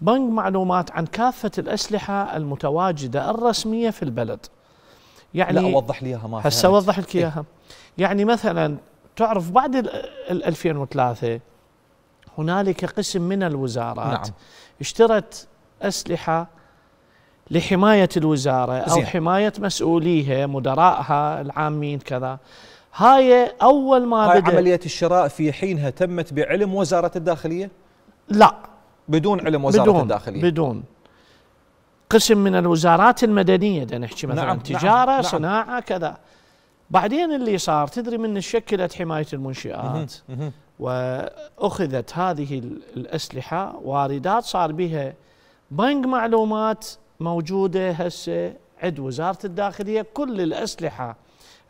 بنك معلومات عن كافة الأسلحة المتواجدة الرسمية في البلد يعني لا أوضح لي إياها ما هسه أوضح لك إيه. إياها إيه؟ يعني مثلا تعرف بعد ال 2003 هنالك قسم من الوزارات نعم. اشترت أسلحة لحماية الوزارة زين. أو حماية مسؤوليها مدراءها العامين كذا هاي أول ما هاي بدأ عملية الشراء في حينها تمت بعلم وزارة الداخلية؟ لا بدون علم وزاره بدون الداخليه بدون قسم من الوزارات المدنيه بدنا نحكي مثلا نعم،, نعم تجاره نعم صناعه نعم كذا بعدين اللي صار تدري من شكلت حمايه المنشات واخذت هذه الاسلحه واردات صار بها بنك معلومات موجوده هسه عند وزاره الداخليه كل الاسلحه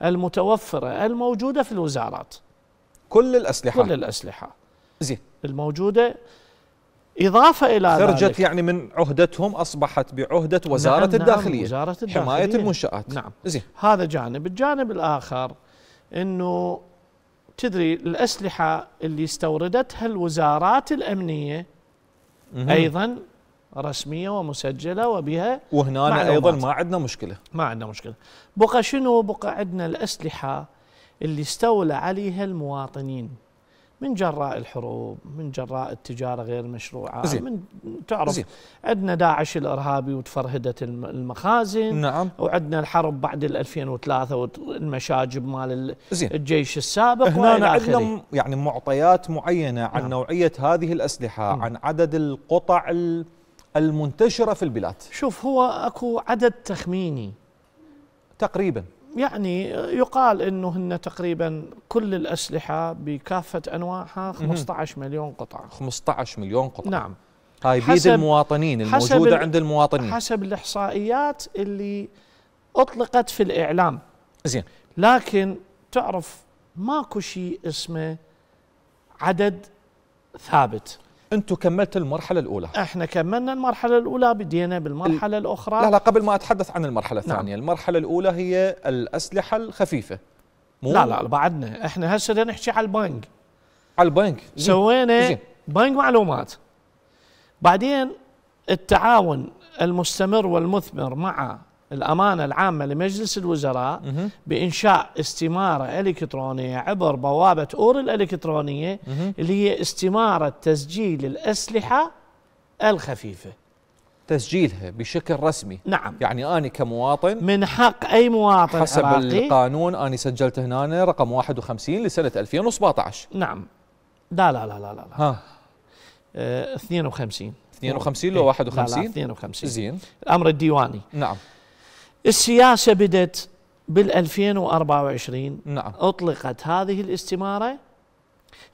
المتوفره الموجوده في الوزارات كل الاسلحه كل الاسلحه زين الموجوده إضافة إلى خرجت ذلك يعني من عهدتهم أصبحت بعهدة نعم، وزارة نعم الداخلية وزارة الداخلية حماية المنشآت نعم زين هذا جانب الجانب الآخر أنه تدري الأسلحة اللي استوردتها الوزارات الأمنية مهم. أيضا رسمية ومسجلة وبها وهنا أيضا ما عندنا مشكلة ما عندنا مشكلة بقى شنو بقى عندنا الأسلحة اللي استولى عليها المواطنين من جراء الحروب من جراء التجارة غير مشروعة زين. من تعرف زين. عندنا داعش الإرهابي وتفرهدت المخازن نعم. وعندنا الحرب بعد 2003 والمشاجب مال الجيش السابق هنا نعم، عندنا يعني معطيات معينة عن نعم. نوعية هذه الأسلحة م. نعم. عن عدد القطع المنتشرة في البلاد شوف هو أكو عدد تخميني تقريبا يعني يقال انه هن تقريبا كل الاسلحه بكافه انواعها 15 مليون قطعه 15 مليون قطعه نعم هاي بيد المواطنين الموجوده عند المواطنين حسب الاحصائيات اللي اطلقت في الاعلام زين لكن تعرف ماكو شيء اسمه عدد ثابت انتم كملتوا المرحله الاولى احنا كملنا المرحله الاولى بدينا بالمرحله ال... الاخرى لا لا قبل ما اتحدث عن المرحله نعم. الثانيه نعم. المرحله الاولى هي الاسلحه الخفيفه مو لا لا بعدنا احنا هسه بدنا نحكي على البنك على البنك سوينا بنك معلومات بعدين التعاون المستمر والمثمر مع الأمانة العامة لمجلس الوزراء بإنشاء استمارة إلكترونية عبر بوابة أور الإلكترونية اللي هي استمارة تسجيل الأسلحة الخفيفة تسجيلها بشكل رسمي نعم يعني أنا كمواطن من حق أي مواطن حسب عراقي القانون أنا سجلت هنا رقم 51 لسنة 2017 نعم لا لا لا لا لا ها اه 52 52 لو 51 لا لا 52 زين الأمر الديواني نعم السياسة بدت بال 2024 نعم أطلقت هذه الاستمارة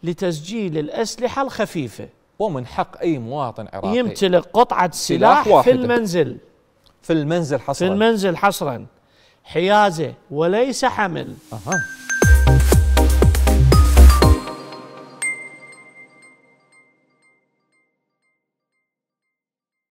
لتسجيل الأسلحة الخفيفة ومن حق أي مواطن عراقي يمتلك قطعة سلاح, سلاح في المنزل في المنزل حصرا في المنزل حصرا حيازة وليس حمل أه.